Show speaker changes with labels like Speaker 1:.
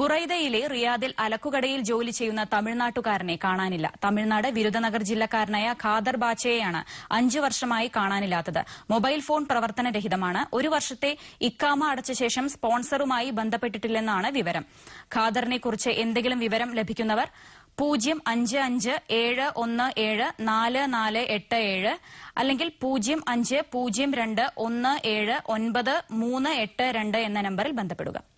Speaker 1: ബുറൈദയിലെ റിയാദിൽ അലക്കുകടയിൽ ജോലി ചെയ്യുന്ന തമിഴ്നാട്ടുകാരനെ കാണാനില്ല തമിഴ്നാട് വിരുദനഗർ ജില്ലക്കാരനായ ഖാദർ ബാച്ചയെയാണ് അഞ്ചു വർഷമായി കാണാനില്ലാത്തത് മൊബൈൽ ഫോൺ പ്രവർത്തനരഹിതമാണ് ഒരു വർഷത്തെ ഇക്കാമ അടച്ച ശേഷം സ്പോൺസറുമായി ബന്ധപ്പെട്ടിട്ടില്ലെന്നാണ് വിവരം ഖാദറിനെക്കുറിച്ച് എന്തെങ്കിലും വിവരം ലഭിക്കുന്നവർ പൂജ്യം അഞ്ച് അഞ്ച് ഏഴ് ഒന്ന് ഏഴ് നാല് നാല് എട്ട് ഏഴ് അല്ലെങ്കിൽ പൂജ്യം അഞ്ച് പൂജ്യം രണ്ട് ഒന്ന് ഏഴ് ഒൻപത് മൂന്ന് എട്ട് രണ്ട് എന്ന നമ്പറിൽ ബന്ധപ്പെടുക